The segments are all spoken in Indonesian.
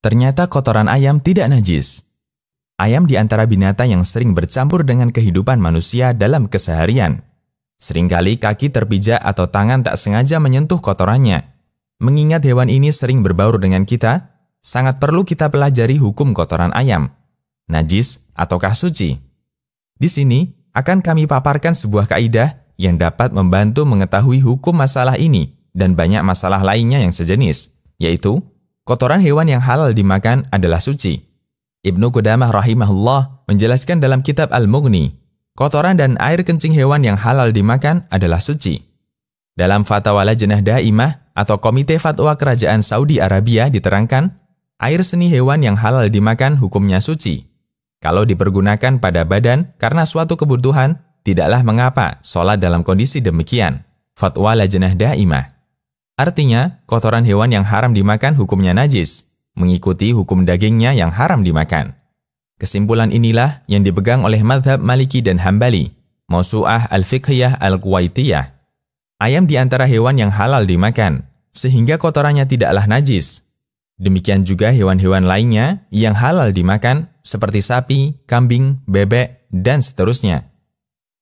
Ternyata kotoran ayam tidak najis. Ayam di antara binatang yang sering bercampur dengan kehidupan manusia dalam keseharian. Seringkali kaki terpijak atau tangan tak sengaja menyentuh kotorannya. Mengingat hewan ini sering berbaur dengan kita, sangat perlu kita pelajari hukum kotoran ayam, najis ataukah suci. Di sini akan kami paparkan sebuah kaidah yang dapat membantu mengetahui hukum masalah ini dan banyak masalah lainnya yang sejenis, yaitu Kotoran hewan yang halal dimakan adalah suci. Ibnu Qudamah rahimahullah menjelaskan dalam kitab Al-Mughni, kotoran dan air kencing hewan yang halal dimakan adalah suci. Dalam fatwa Lajnah Daimah atau Komite Fatwa Kerajaan Saudi Arabia diterangkan, air seni hewan yang halal dimakan hukumnya suci. Kalau dipergunakan pada badan karena suatu kebutuhan, tidaklah mengapa sholat dalam kondisi demikian. Fatwa Lajnah Daimah Artinya, kotoran hewan yang haram dimakan hukumnya najis, mengikuti hukum dagingnya yang haram dimakan. Kesimpulan inilah yang dipegang oleh madhab Maliki dan Hambali, Mausu'ah Al-Fiqhiyah Al-Kuwaitiyah. Ayam di antara hewan yang halal dimakan, sehingga kotorannya tidaklah najis. Demikian juga hewan-hewan lainnya yang halal dimakan, seperti sapi, kambing, bebek, dan seterusnya.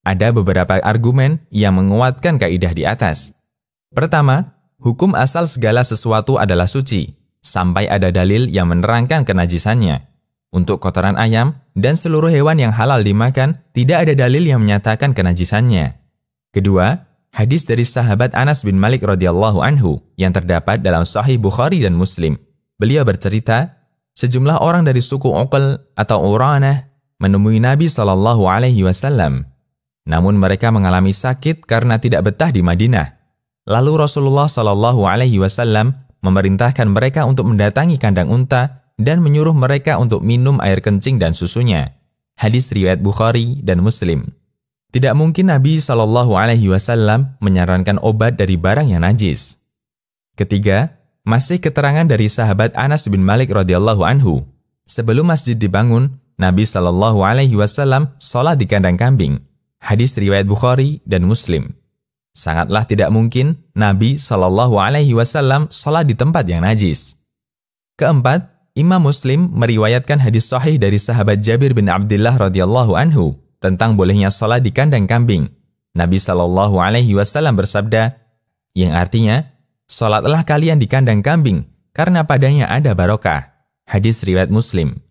Ada beberapa argumen yang menguatkan kaidah di atas. Pertama, hukum asal segala sesuatu adalah suci, sampai ada dalil yang menerangkan kenajisannya. Untuk kotoran ayam dan seluruh hewan yang halal dimakan, tidak ada dalil yang menyatakan kenajisannya. Kedua, hadis dari sahabat Anas bin Malik radhiyallahu anhu yang terdapat dalam Sahih Bukhari dan Muslim. Beliau bercerita, sejumlah orang dari suku Uqal atau Urana menemui Nabi Shallallahu alaihi wasallam. Namun mereka mengalami sakit karena tidak betah di Madinah. Lalu Rasulullah Shallallahu Alaihi Wasallam memerintahkan mereka untuk mendatangi kandang unta dan menyuruh mereka untuk minum air kencing dan susunya. Hadis riwayat Bukhari dan Muslim. Tidak mungkin Nabi Shallallahu Alaihi Wasallam menyarankan obat dari barang yang najis. Ketiga, masih keterangan dari sahabat Anas bin Malik radhiyallahu anhu. Sebelum masjid dibangun, Nabi Shallallahu Alaihi Wasallam sholat di kandang kambing. Hadis riwayat Bukhari dan Muslim. Sangatlah tidak mungkin Nabi Shallallahu Alaihi Wasallam sholat di tempat yang najis. Keempat, Imam Muslim meriwayatkan hadis sahih dari sahabat Jabir bin Abdullah radhiyallahu anhu tentang bolehnya sholat di kandang kambing. Nabi Shallallahu Alaihi Wasallam bersabda, yang artinya, sholatlah kalian di kandang kambing karena padanya ada barokah. Hadis riwayat Muslim.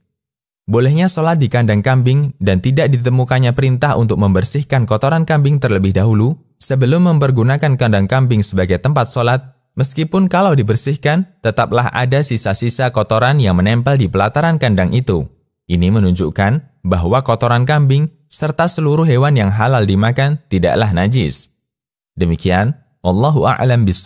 Bolehnya sholat di kandang kambing dan tidak ditemukannya perintah untuk membersihkan kotoran kambing terlebih dahulu sebelum mempergunakan kandang kambing sebagai tempat sholat, meskipun kalau dibersihkan, tetaplah ada sisa-sisa kotoran yang menempel di pelataran kandang itu. Ini menunjukkan bahwa kotoran kambing serta seluruh hewan yang halal dimakan tidaklah najis. Demikian, Allahu a'lam bishawab.